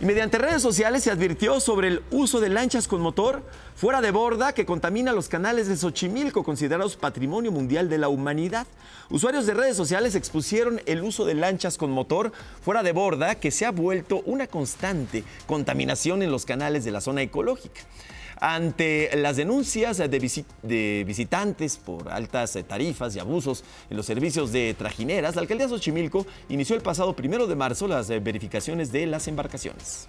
Y mediante redes sociales se advirtió sobre el uso de lanchas con motor fuera de borda que contamina los canales de Xochimilco, considerados patrimonio mundial de la humanidad. Usuarios de redes sociales expusieron el uso de lanchas con motor fuera de borda que se ha vuelto una constante contaminación en los canales de la zona ecológica. Ante las denuncias de, visitantes por altas eh, tarifas y abusos en los servicios de trajineras, la alcaldía de Xochimilco inició el pasado primero de marzo las eh, verificaciones de las embarcaciones.